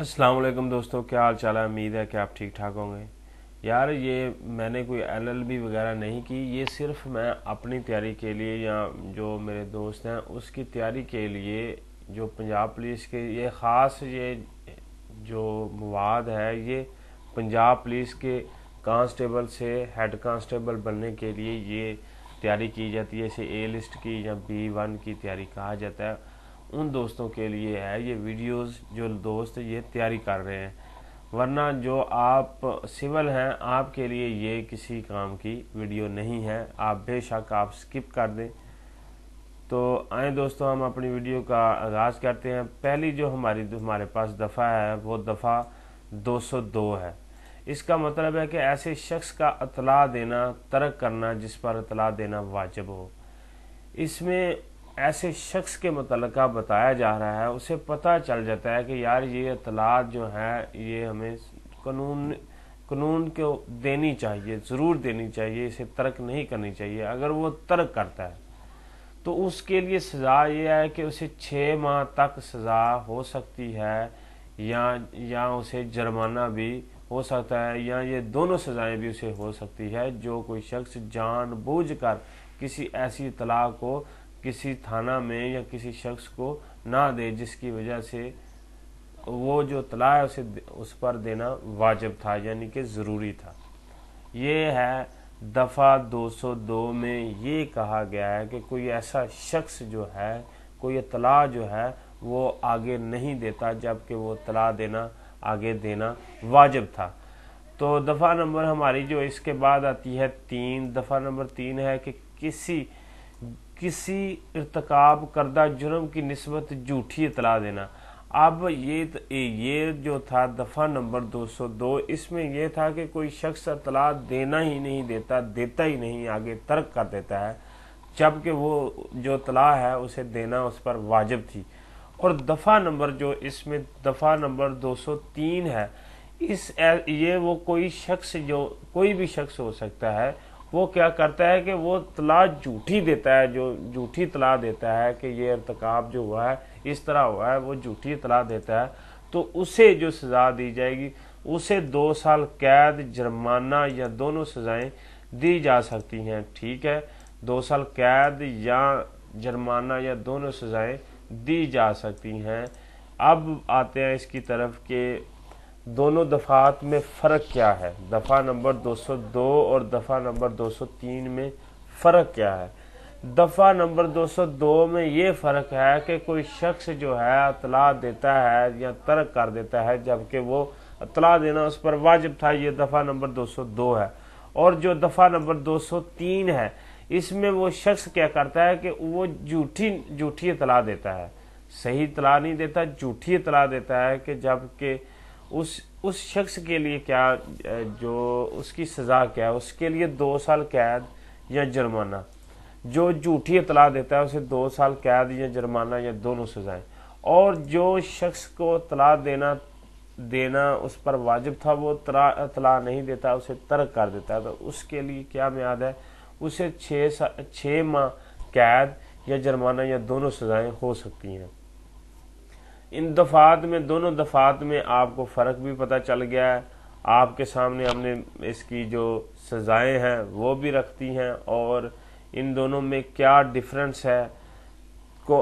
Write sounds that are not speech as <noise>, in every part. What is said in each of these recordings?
अस्सलाम वालेकुम दोस्तों क्या हाल चाल है उम्मीद है कि आप ठीक ठाक होंगे यार ये मैंने कोई एलएलबी वगैरह नहीं की ये सिर्फ मैं अपनी तैयारी के लिए या जो मेरे दोस्त हैं उसकी तैयारी के लिए जो पंजाब पुलिस के ये ख़ास ये जो मवाद है ये पंजाब पुलिस के कांस्टेबल से हेड कांस्टेबल बनने के लिए ये तैयारी की जाती है इसे ए लिस्ट की या बी वन की तैयारी कहा जाता है उन दोस्तों के लिए है ये वीडियोस जो दोस्त ये तैयारी कर रहे हैं वरना जो आप सिविल हैं आपके लिए ये किसी काम की वीडियो नहीं है आप बेशक आप स्किप कर दें तो आए दोस्तों हम अपनी वीडियो का आगाज़ करते हैं पहली जो हमारी हमारे पास दफ़ा है वो दफ़ा 202 है इसका मतलब है कि ऐसे शख्स का अतला देना तर्क करना जिस पर अतला देना वाजिब हो इसमें ऐसे शख्स के मतलब बताया जा रहा है उसे पता चल जाता है कि यार ये इतलात जो है ये हमें कानून कानून को देनी चाहिए ज़रूर देनी चाहिए इसे तर्क नहीं करनी चाहिए अगर वो तर्क करता है तो उसके लिए सज़ा ये है कि उसे छः माह तक सज़ा हो सकती है या या उसे जुर्माना भी हो सकता है या ये दोनों सज़ाएं भी उसे हो सकती है जो कोई शख्स जानबूझ कर किसी ऐसी तलाक को किसी थाना में या किसी शख्स को ना दे जिसकी वजह से वो जो तला है उसे उस पर देना वाजिब था यानी कि ज़रूरी था ये है दफ़ा 202 में ये कहा गया है कि कोई ऐसा शख्स जो है कोई तला जो है वो आगे नहीं देता जबकि वो तला देना आगे देना वाजिब था तो दफ़ा नंबर हमारी जो इसके बाद आती है तीन दफ़ा नंबर तीन है कि किसी किसी इरतकब करदा जुर्म की नस्बत झूठी इतला देना अब ये ये जो था दफ़ा नंबर 202 इसमें यह था कि कोई शख्स अतला देना ही नहीं देता देता ही नहीं आगे तर्क कर देता है जबकि वो जो तला है उसे देना उस पर वाजिब थी और दफ़ा नंबर जो इसमें दफ़ा नंबर 203 है इस ये वो कोई शख्स जो कोई भी शख्स हो सकता है वो क्या करता है कि वो तला झूठी देता है जो झूठी तला देता है कि ये अरतक जो हुआ है इस तरह हुआ है वो झूठी तला देता है तो उसे जो सज़ा दी जाएगी उसे दो साल कैद जुर्माना या दोनों सज़ाएं दी जा सकती हैं ठीक है दो साल कैद या जुर्माना या दोनों सज़ाएं दी जा सकती हैं अब आते हैं इसकी तरफ के दोनों दफ़ात में फ़र्क क्या है दफ़ा नंबर 202 और दफ़ा नंबर 203 में फ़र्क क्या है दफ़ा नंबर 202 में ये फ़र्क है कि कोई शख्स जो है अतला देता है या तर्क कर देता है जबकि वो अतला देना उस पर वाजिब था ये दफ़ा नंबर 202 है और जो दफ़ा नंबर 203 है इसमें वो शख्स क्या करता है कि वो झूठी झूठी अतला देता है सही इतला नहीं देता झूठी इतला देता है कि जबकि उस उस शख्स के लिए क्या जो उसकी सज़ा क्या है उसके लिए दो साल कैद या जुर्माना जो झूठी इतला देता है उसे दो साल कैद या जुर्माना या दोनों सज़ाएं और जो शख्स को तला देना देना उस पर वाजिब था वो तला नहीं देता उसे तर्क कर देता है तो उसके लिए क्या म्याद है उसे छः छः माह कैद या जुर्माना या दोनों सज़ाएं हो सकती हैं इन दफ़ात में दोनों दफ़ात में आपको फ़र्क भी पता चल गया है आपके सामने हमने इसकी जो सज़ाएं हैं वो भी रखती हैं और इन दोनों में क्या डिफरेंस है को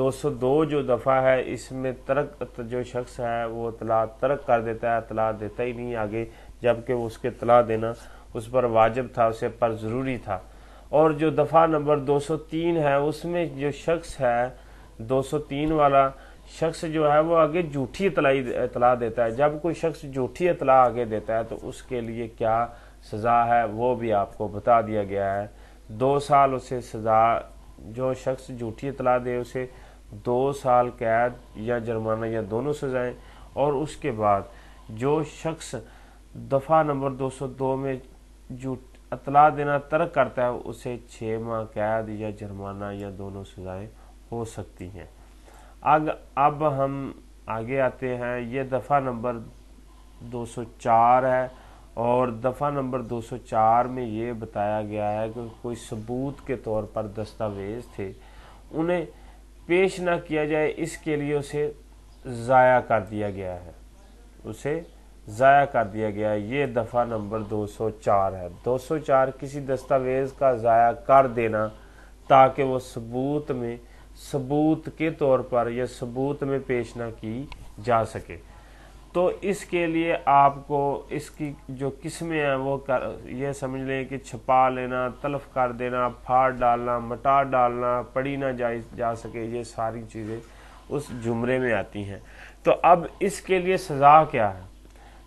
202 जो दफ़ा है इसमें तरक जो शख्स है वो तला तरक कर देता है तला देता ही नहीं आगे जबकि उसके तला देना उस पर वाजब था उसे पर ज़रूरी था और जो दफ़ा नंबर 203 है उसमें जो शख्स है 203 वाला शख्स जो है वो आगे झूठी इतलाई इतला देता है जब कोई शख्स झूठी इतला आगे देता है तो उसके लिए क्या सज़ा है वो भी आपको बता दिया गया है दो साल उसे सज़ा जो शख्स झूठी इतला दे उसे दो साल कैद या जुर्माना या दोनों सज़ाएं और उसके बाद जो शख्स दफ़ा नंबर 202 में झूठ अतला देना तर्क करता है उसे छः माह कैद या जुर्माना या दोनों सज़ाएं हो सकती हैं अग अब हम आगे आते हैं ये दफ़ा नंबर 204 है और दफ़ा नंबर 204 में ये बताया गया है कि कोई सबूत के तौर पर दस्तावेज़ थे उन्हें पेश ना किया जाए इसके लिए उसे ज़ाया कर दिया गया है उसे ज़ाया कर दिया गया है ये दफ़ा नंबर 204 है 204 किसी दस्तावेज़ का ज़ाया कर देना ताकि वो सबूत में सबूत के तौर पर या सबूत में पेश ना की जा सके तो इसके लिए आपको इसकी जो किस्में हैं वो कर ये समझ लें कि छपा लेना तलफ कर देना फाड़ डालना मटा डालना पड़ी ना जा, जा सके ये सारी चीज़ें उस जुमरे में आती हैं तो अब इसके लिए सज़ा क्या है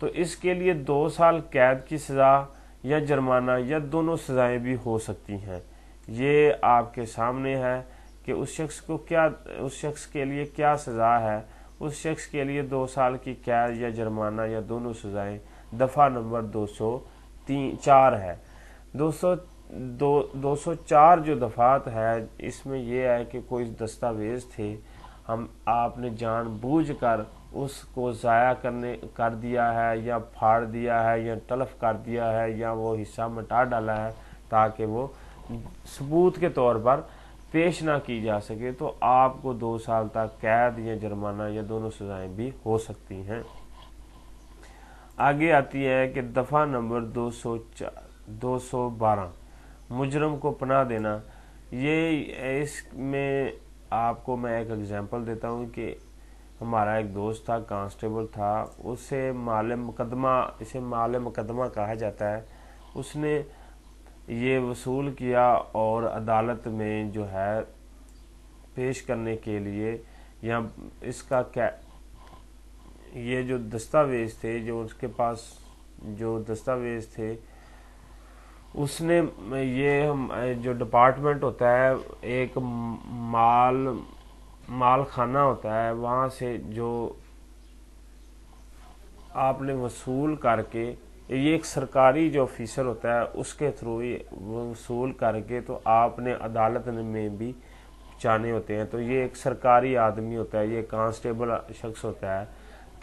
तो इसके लिए दो साल कैद की सज़ा या जुर्माना या दोनों सज़ाएं भी हो सकती हैं ये आपके सामने है कि उस शख्स को क्या उस शख्स के लिए क्या सज़ा है उस शख्स के लिए दो साल की कैद या जुर्माना या दोनों सज़ाएँ दफ़ा नंबर दो सौ तीन चार है दो सौ दो दो सौ चार जो दफ़ात है इसमें यह है कि कोई दस्तावेज़ थे हम आपने जानबूझकर उसको ज़ाया करने कर दिया है या फाड़ दिया है या तलफ कर दिया है या वो हिस्सा मिटा डाला है ताकि वो सबूत के तौर पर पेश ना की जा सके तो आपको दो साल तक कैद या जुर्माना या दोनों सजाएं भी हो सकती हैं आगे आती है कि दफ़ा नंबर दो सौ दो सौ बारह मुजरम को पना देना ये इसमें आपको मैं एक एग्ज़ाम्पल देता हूँ कि हमारा एक दोस्त था कांस्टेबल था उसे माल मुकदमा इसे माल मुकदमा कहा जाता है उसने ये वसूल किया और अदालत में जो है पेश करने के लिए या इसका क्या ये जो दस्तावेज़ थे जो उसके पास जो दस्तावेज़ थे उसने ये हम जो डिपार्टमेंट होता है एक माल माल खाना होता है वहाँ से जो आपने वसूल करके ये एक सरकारी जो ऑफिसर होता है उसके थ्रू वसूल करके तो आपने अदालत में भी जाने होते हैं तो ये एक सरकारी आदमी होता है ये कांस्टेबल शख्स होता है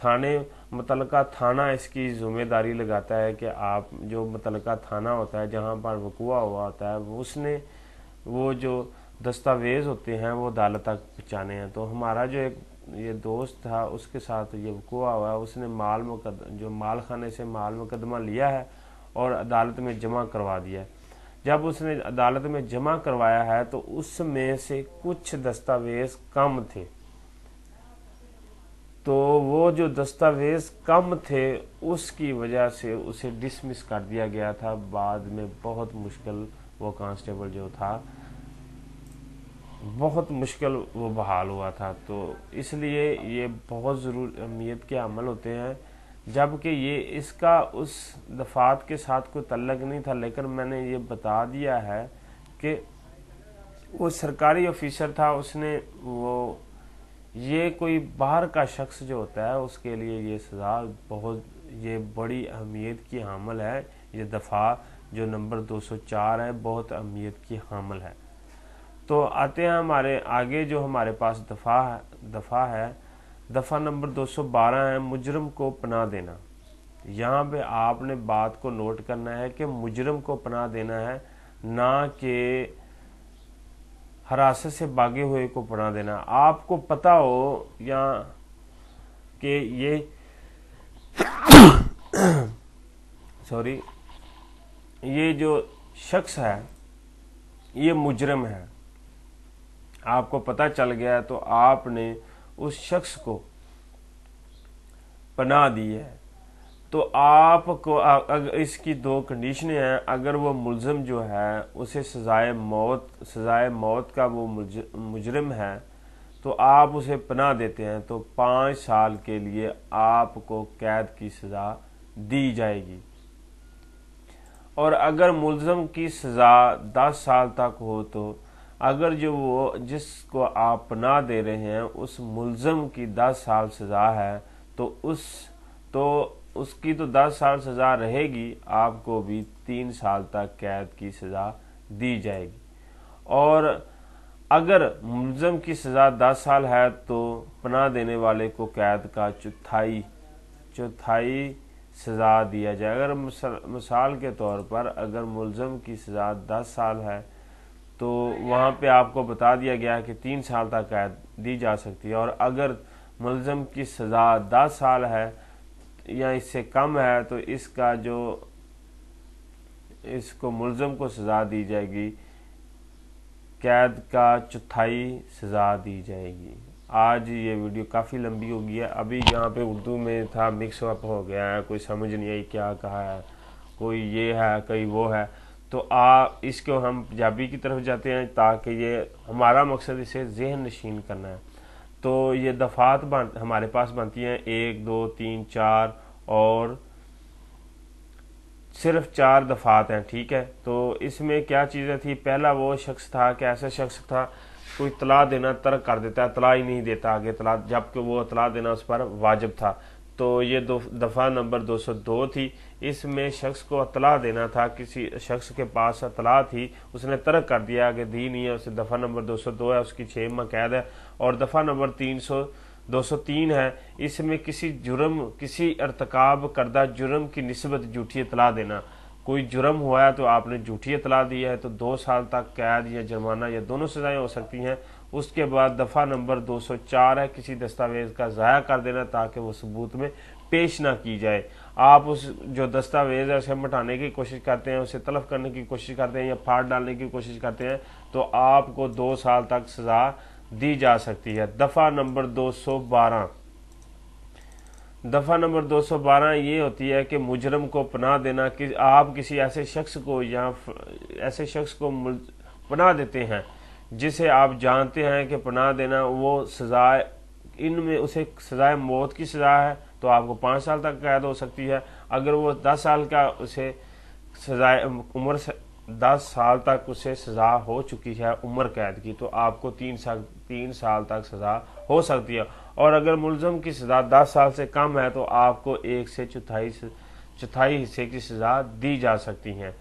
थाने मुतल थाना इसकी ज़िम्मेदारी लगाता है कि आप जो मुतल थाना होता है जहाँ पर वकुआ हुआ होता है उसने वो जो दस्तावेज़ होते हैं वो अदालत तक पहुँचाने हैं तो हमारा जो एक ये दोस्त था उसके साथ ये वकुआ हुआ उसने माल मुकदम जो माल खाने से माल मुकदमा लिया है और अदालत में जमा करवा दिया जब उसने अदालत में जमा करवाया है तो उसमें से कुछ दस्तावेज कम थे तो वो जो दस्तावेज कम थे उसकी वजह से उसे डिसमिस कर दिया गया था बाद में बहुत मुश्किल वो कांस्टेबल जो था बहुत मुश्किल वो बहाल हुआ था तो इसलिए ये बहुत ज़रूर अहमियत के अमल होते हैं जबकि ये इसका उस दफ़ात के साथ कोई तल्लक नहीं था लेकिन मैंने ये बता दिया है कि वो सरकारी ऑफिसर था उसने वो ये कोई बाहर का शख्स जो होता है उसके लिए ये सज़ा बहुत ये बड़ी अहमियत की हामल है ये दफ़ा जो नंबर 204 है बहुत अहमियत की हामल है तो आते हैं हमारे आगे जो हमारे पास दफ़ा दफ़ा है दफ़ा नंबर 212 है मुजरम को पना देना यहाँ पे आपने बात को नोट करना है कि मुजरम को पना देना है ना कि हरासत से भागे हुए को पना देना आपको पता हो या कि ये <coughs> सॉरी ये जो शख्स है ये मुजरम है आपको पता चल गया तो आपने उस शख्स को पना दी है तो आपको अगर इसकी दो कंडीशनें हैं अगर वो मुलम जो है उसे सजाए मौत सजाए मौत का वो मुजरम है तो आप उसे पना देते हैं तो पाँच साल के लिए आपको कैद की सज़ा दी जाएगी और अगर मुलजम की सज़ा दस साल तक हो तो अगर जो वो जिसको आप पना दे रहे हैं उस मुलज़म की दस साल सज़ा है तो उस तो उसकी तो दस साल सज़ा रहेगी आपको भी तीन साल तक कैद की सज़ा दी जाएगी और अगर मुलज़म की सज़ा दस साल है तो पना देने वाले को कैद का चौथाई चौथाई सज़ा दिया जाए अगर मिसाल के तौर पर अगर मुलज़म की सज़ा दस साल है तो वहाँ पे आपको बता दिया गया है कि तीन साल तक कैद दी जा सकती है और अगर मुलम की सज़ा दस साल है या इससे कम है तो इसका जो इसको मुलम को सज़ा दी जाएगी कैद का चौथाई सज़ा दी जाएगी आज ये वीडियो काफ़ी लंबी हो गई है अभी यहाँ पे उर्दू में था मिक्सअप हो गया है कोई समझ नहीं आई क्या कहा है कोई ये है कोई वो है तो आ इसको हम पंजाबी की तरफ जाते हैं ताकि ये हमारा मकसद इसे जहन नशीन करना है तो ये दफ़ात बन हमारे पास बनती हैं एक दो तीन चार और सिर्फ चार दफ़ात हैं ठीक है तो इसमें क्या चीज़ें थी पहला वो शख्स था कि ऐसा शख्स था कोई तला देना तर्क कर देता है तला ही नहीं देता आगे तला जबकि वो तला देना उस पर वाजिब था तो ये दो दफ़ा नंबर 202 थी इसमें शख्स को अतला देना था किसी शख्स के पास अतला थी उसने तर्क कर दिया कि दी नहीं है उसे दफ़ा नंबर 202 है उसकी छः माह कैद है और दफ़ा नंबर 300 203 है इसमें किसी जुर्म किसी अरतकब करदा जुर्म की नस्बत झूठी अतला देना कोई जुर्म हुआ है तो आपने झूठी अतला दी है तो दो साल तक कैद या जुर्माना या दोनों सजाएं हो सकती हैं उसके बाद दफ़ा नंबर 204 है किसी दस्तावेज़ का ज़ाया कर देना ताकि वो सबूत में पेश ना की जाए आप उस जो दस्तावेज़ है उसे मटाने की कोशिश करते हैं उसे तलफ करने की कोशिश करते हैं या फाड़ डालने की कोशिश करते हैं तो आपको दो साल तक सज़ा दी जा सकती है दफ़ा नंबर 212 दफ़ा नंबर 212 ये होती है कि मुजरम को पनाह देना कि आप किसी ऐसे शख्स को या ऐसे शख्स को पनाह देते हैं जिसे आप जानते हैं कि पनाह देना वो सज़ा इनमें उसे सज़ाए मौत की सज़ा है तो आपको पाँच साल तक कैद हो सकती है अगर वो दस साल का उसे सजाए उम्र दस साल तक उसे सज़ा हो चुकी है उम्र कैद की तो आपको तीन साल तीन साल तक सज़ा हो सकती है और अगर मुलजम की सज़ा दस साल से कम है तो आपको एक से चौथाई चौथाई हिस्से की सज़ा दी जा सकती है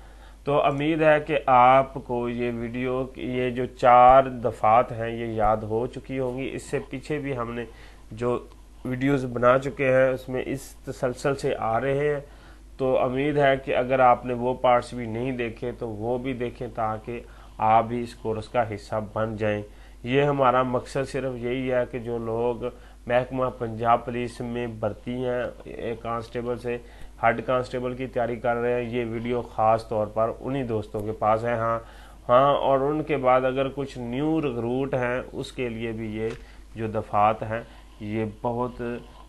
तो उम्मीद है कि आपको ये वीडियो ये जो चार दफ़ात हैं ये याद हो चुकी होंगी इससे पीछे भी हमने जो वीडियोस बना चुके हैं उसमें इस तसलसल से आ रहे हैं तो उम्मीद है कि अगर आपने वो पार्ट्स भी नहीं देखे तो वो भी देखें ताकि आप भी इस कोर्स का हिस्सा बन जाएं ये हमारा मकसद सिर्फ यही है कि जो लोग महकमा पंजाब पुलिस में भर्ती हैं कांस्टेबल से हेड कांस्टेबल की तैयारी कर रहे हैं ये वीडियो ख़ास तौर पर उन्हीं दोस्तों के पास है हाँ हाँ और उनके बाद अगर कुछ न्यू रिक्रूट हैं उसके लिए भी ये जो दफात हैं ये बहुत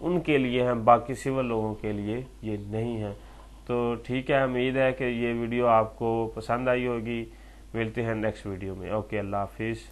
उनके लिए हैं बाकी सिविल लोगों के लिए ये नहीं है तो ठीक है उम्मीद है कि ये वीडियो आपको पसंद आई होगी मिलते हैं नेक्स्ट वीडियो में ओके अल्लाह हाफिज़